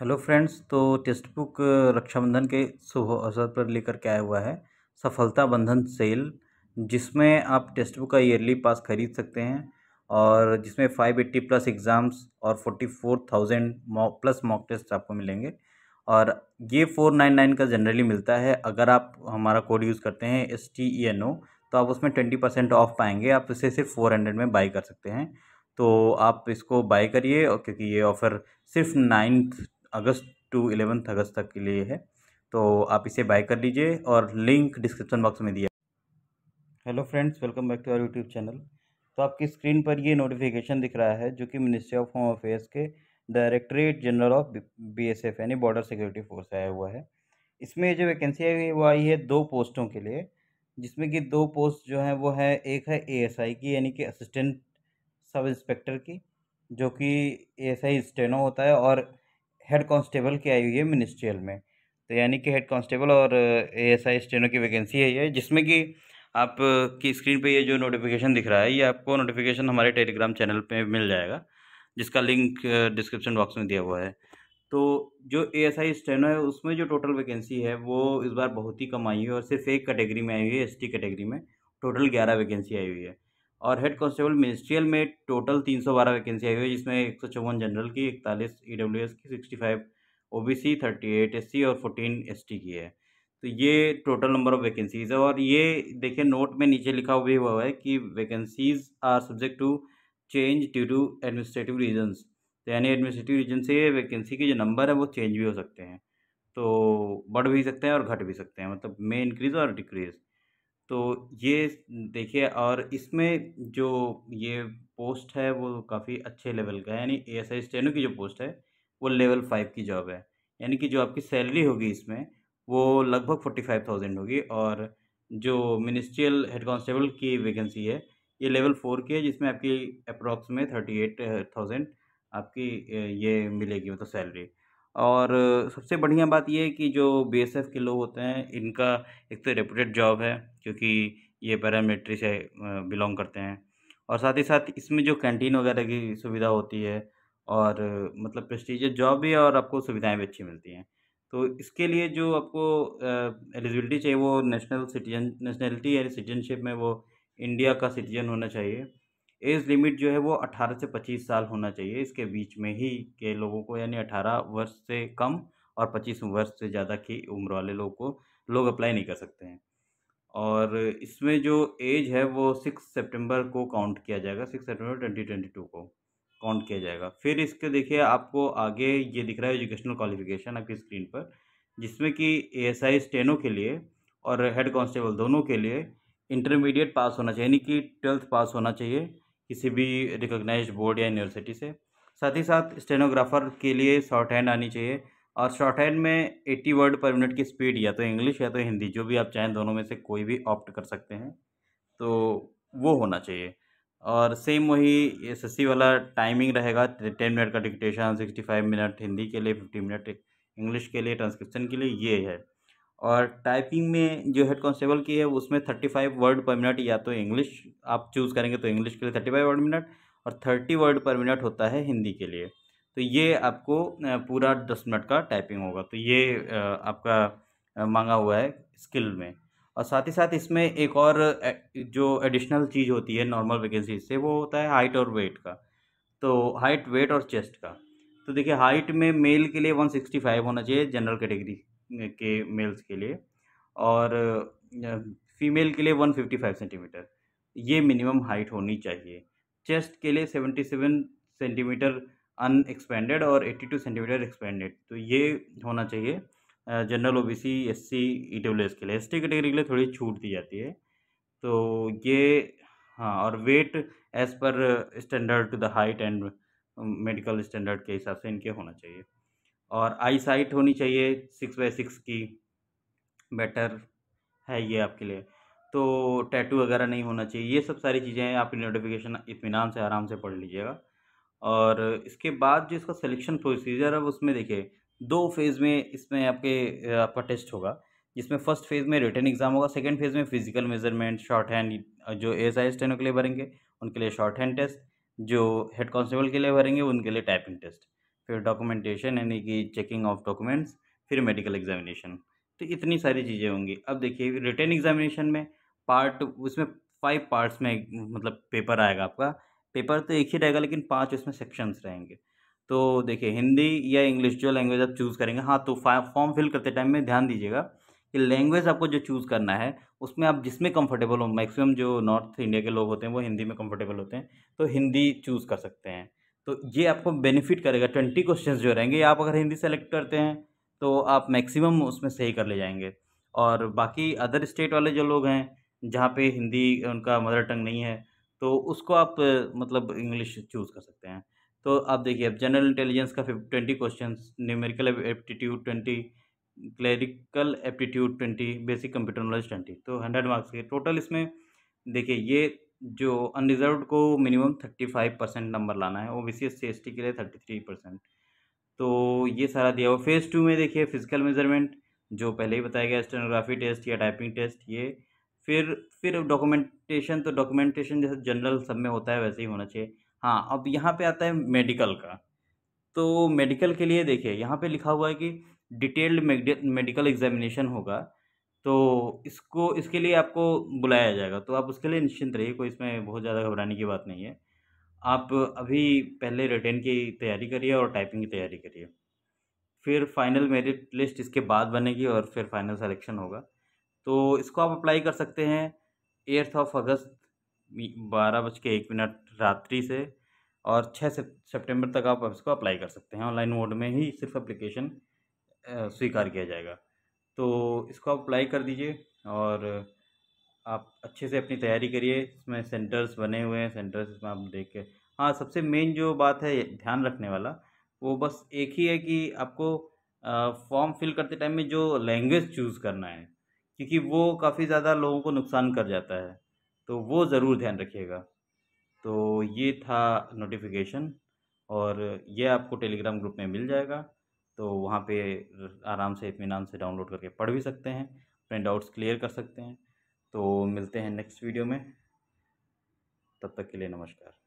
hello friends तो text book Raksha Bandhan के शुभ अवसर पर लेकर के आया हुआ है सफलता बंधन सेल जिसमें आप टेक्स्ट बुक का ईयरली पास खरीद सकते हैं और जिसमें फाइव एट्टी प्लस एग्ज़ाम्स और forty four thousand mock plus mock test आपको मिलेंगे और ये फोर नाइन नाइन का जनरली मिलता है अगर आप हमारा कोड यूज़ करते हैं S T E N O तो आप उसमें ट्वेंटी परसेंट ऑफ पाएंगे आप इसे सिर्फ फोर हंड्रेड में बाई कर सकते हैं तो आप इसको बाई करिए क्योंकि ये ऑफ़र सिर्फ ninth August to eleventh August तक के लिए है तो आप इसे बाय कर लीजिए और लिंक डिस्क्रिप्शन बॉक्स में दिया hello friends welcome back to our YouTube channel तो आपकी स्क्रीन पर ये नोटिफिकेशन दिख रहा है जो कि मिनिस्ट्री ऑफ होम अफेयर्स के डायरेक्टरेट जनरल ऑफ बीएसएफ यानी बॉर्डर सिक्योरिटी फोर्स आया हुआ है इसमें जो वैकेंसी आई है वो आई है दो पोस्टों के लिए जिसमें कि दो पोस्ट जो हैं वो है एक है एएसआई की यानी कि असिस्टेंट सब इंस्पेक्टर की जो कि एएसआई स्टेनो होता है और हेड कांस्टेबल की आई हुई है मिनिस्ट्रियल में तो यानी कि हेड कांस्टेबल और ए एस आई स्टेनों की वैकेंसी है ये जिसमें कि आप की स्क्रीन पे ये जो नोटिफिकेशन दिख रहा है ये आपको नोटिफिकेशन हमारे टेलीग्राम चैनल पे मिल जाएगा जिसका लिंक डिस्क्रिप्शन बॉक्स में दिया हुआ है तो जो ए एस आई स्टेनो है उसमें जो टोटल वैकेंसी है वो इस बार बहुत ही कम आई हुई है और सिर्फ एक कैटेगरी में आई हुई है एस टी कैटेगरी में टोटल ग्यारह वैकेंसी आई हुई है और हेड कांस्टेबल मिनिस्ट्रियल में टोटल तीन सौ बारह वैकेंसी आई हुई है जिसमें एक सौ चौवन जनरल की इकतालीस ई डब्ल्यू एस की sixty five O B C thirty eight S C और फोर्टीन एस टी की है तो ये टोटल नंबर ऑफ़ वैकेंसीज़ है और ये देखिए नोट में नीचे लिखा हुआ भी हुआ है कि vacancies are subject to change due to administrative reasons तो यानी एडमिनिस्ट्रेटिव रीजन से वैकेंसी के जो नंबर है वो चेंज भी हो सकते हैं तो बढ़ भी सकते हैं और घट भी सकते हैं मतलब में इंक्रीज़ और डिक्रीज़ तो ये देखिए और इसमें जो ये पोस्ट है वो काफ़ी अच्छे लेवल का है यानी ए एस आई स्टेनो की जो पोस्ट है वो लेवल फाइव की जॉब है यानी कि जो आपकी सैलरी होगी इसमें वो लगभग फोर्टी फाइव थाउजेंड होगी और जो मिनिस्ट्रियल हेड कांस्टेबल की वैकेंसी है ये लेवल फोर की है जिसमें आपकी अप्रॉक्स में थर्टी एट थाउजेंड आपकी ये मिलेगी मतलब सैलरी और सबसे बढ़िया बात यह है कि जो बी के लोग होते हैं इनका एक तो रेपूटेड जॉब है क्योंकि ये पैरामिलिट्री से बिलोंग करते हैं और साथ ही साथ इसमें जो कैंटीन वगैरह की सुविधा होती है और मतलब प्रेस्टिजियस जॉब भी है और आपको सुविधाएं भी अच्छी मिलती हैं तो इसके लिए जो आपको एलिजिबिलिटी चाहिए वो नेशनल सिटीजन नेशनलिटी या सिटीजनशिप में वो इंडिया का सिटीजन होना चाहिए एज लिमिट जो है वो अट्ठारह से पच्चीस साल होना चाहिए इसके बीच में ही के लोगों को यानी अठारह वर्ष से कम और पच्चीस वर्ष से ज़्यादा की उम्र वाले लोगों को लोग अप्लाई नहीं कर सकते हैं और इसमें जो एज है वो सिक्स सितंबर को काउंट किया जाएगा सिक्स सितंबर ट्वेंटी ट्वेंटी टू को काउंट किया जाएगा फिर इसके देखिए आपको आगे ये दिख रहा है एजुकेशनल क्वालिफिकेशन आपकी स्क्रीन पर जिसमें कि ए एस आई स्टेनो के लिए और हेड कांस्टेबल दोनों के लिए इंटरमीडिएट पास होना चाहिए यानी कि ट्वेल्थ पास होना चाहिए किसी भी रिकोगनाइज बोर्ड या यूनिवर्सिटी से साथ ही साथ स्टेनोग्राफर के लिए शॉर्ट हैंड आनी चाहिए और शॉर्ट हैंड में एट्टी वर्ड पर मिनट की स्पीड या तो इंग्लिश या तो हिंदी जो भी आप चाहें दोनों में से कोई भी ऑप्ट कर सकते हैं तो वो होना चाहिए और सेम वही एस एस सी वाला टाइमिंग रहेगा टेन मिनट का dictation sixty five minute Hindi के लिए फिफ्टी मिनट इंग्लिश के लिए ट्रांसक्रिप्शन के लिए ये है और टाइपिंग में जो हेड कॉन्स्टेबल की है उसमें थर्टी फाइव वर्ड पर मिनट या तो इंग्लिश आप चूज़ करेंगे तो इंग्लिश के लिए थर्टी फाइव वर्ड मिनट और थर्टी वर्ड पर मिनट होता है हिंदी के लिए तो ये आपको पूरा दस मिनट का टाइपिंग होगा तो ये आपका मांगा हुआ है स्किल में और साथ ही साथ इसमें एक और जो एडिशनल चीज़ होती है नॉर्मल वैकेंसी से वो होता है हाइट और वेट का तो हाइट वेट और चेस्ट का तो देखिए हाइट में मेल के लिए 165 होना चाहिए जनरल कैटेगरी के मेल्स के लिए और फीमेल के लिए 155 सेंटीमीटर ये मिनिमम हाइट होनी चाहिए चेस्ट के लिए 77 सेंटीमीटर अनएक्सपेंडेड और 82 सेंटीमीटर एक्सपेंडेड तो ये होना चाहिए जनरल ओबीसी एससी ईडब्ल्यूएस के लिए एसटी कैटेगरी के लिए थोड़ी छूट दी जाती है तो ये हाँ और weight as per standard to the height and medical standard के हिसाब से इनके होना चाहिए और आई साइट होनी चाहिए सिक्स बाई सिक्स की बेटर है ये आपके लिए तो टैटू वगैरह नहीं होना चाहिए ये सब सारी चीज़ें आप नोटिफिकेशन इतमान से आराम से पढ़ लीजिएगा और इसके बाद जो इसका सिलेक्शन प्रोसीजर है उसमें देखिए दो फेज़ में इसमें आपके आपका टेस्ट होगा जिसमें फर्स्ट फेज़ में रिटर्न एग्ज़ाम होगा सेकेंड फेज़ में फिजिकल मेजरमेंट शॉर्ट हैंड जो एस आई स्टैंडों के लिए भरेंगे उनके लिए शॉर्ट हैंड टेस्ट जो हेड कॉन्स्टेबल के लिए भरेंगे उनके लिए टाइपिंग टेस्ट फिर डॉक्यूमेंटेशन यानी कि चेकिंग ऑफ डॉक्यूमेंट्स फिर मेडिकल एग्जामिनेशन तो इतनी सारी चीज़ें होंगी अब देखिए रिटर्न एग्जामिनेशन में पार्ट उसमें फाइव पार्ट्स में मतलब पेपर आएगा आपका पेपर तो एक ही रहेगा लेकिन पाँच उसमें सेक्शंस रहेंगे तो देखिए हिंदी या इंग्लिश जो लैंग्वेज आप चूज़ करेंगे हाँ तो फॉर्म फिल करते टाइम में ध्यान दीजिएगा कि लैंग्वेज आपको जो चूज़ करना है उसमें आप जिसमें कंफर्टेबल हो मैक्सिमम जो नॉर्थ इंडिया के लोग होते हैं वो हिंदी में कंफर्टेबल होते हैं तो हिंदी चूज़ कर सकते हैं तो ये आपको बेनिफिट करेगा ट्वेंटी क्वेश्चन जो रहेंगे आप अगर हिंदी सेलेक्ट करते हैं तो आप मैक्सिमम उसमें सही कर ले जाएंगे और बाकी अदर स्टेट वाले जो लोग हैं जहाँ पे हिंदी उनका मदर टंग नहीं है तो उसको आप मतलब इंग्लिश चूज़ कर सकते हैं तो आप देखिए अब जनरल इंटेलिजेंस का twenty question numerical aptitude twenty clerical aptitude twenty basic computer knowledge twenty तो हंड्रेड मार्क्स के टोटल इसमें देखिए ये जो अनरिजर्व को मिनिमम थर्टी फाइव परसेंट नंबर लाना है O B C S C S T के लिए थर्टी थ्री परसेंट तो ये सारा दिया हुआ फेज़ टू में देखिए फिजिकल मेजरमेंट जो पहले ही बताया गया स्टेनोग्राफी टेस्ट या टाइपिंग टेस्ट ये फिर फिर डॉक्यूमेंटेशन तो डॉक्यूमेंटेशन जैसे जनरल सब में होता है वैसे ही होना चाहिए हाँ अब यहाँ पे आता है मेडिकल का तो मेडिकल के लिए देखिए यहाँ पे लिखा हुआ है कि डिटेल्ड मेडिकल एग्जामिनेशन होगा तो इसको इसके लिए आपको बुलाया जाएगा तो आप उसके लिए निश्चिंत रहिए कोई इसमें बहुत ज़्यादा घबराने की बात नहीं है आप अभी पहले रिटर्न की तैयारी करिए और टाइपिंग की तैयारी करिए फिर फाइनल मेरिट लिस्ट इसके बाद बनेगी और फिर फाइनल सेलेक्शन होगा तो इसको आप अप्लाई कर सकते हैं एट्थ ऑफ अगस्त बारह बज के एक मिनट रात्रि से और छः सेप्टेम्बर तक आप इसको अप्लाई कर सकते हैं ऑनलाइन मोड में ही सिर्फ अप्लीकेशन स्वीकार किया जाएगा तो इसको आप अप्लाई कर दीजिए और आप अच्छे से अपनी तैयारी करिए इसमें सेंटर्स बने हुए हैं सेंटर्स इसमें आप देख के हाँ सबसे मेन जो बात है ध्यान रखने वाला वो बस एक ही है कि आपको फॉर्म फिल करते टाइम में जो लैंग्वेज चूज़ करना है क्योंकि वो काफ़ी ज़्यादा लोगों को नुकसान कर जाता है तो वो ज़रूर ध्यान रखिएगा तो ये था नोटिफिकेशन और ये आपको टेलीग्राम ग्रुप में मिल जाएगा तो वहाँ पे आराम से इतमान से डाउनलोड करके पढ़ भी सकते हैं अपने डाउट्स क्लियर कर सकते हैं तो मिलते हैं नेक्स्ट वीडियो में तब तक के लिए नमस्कार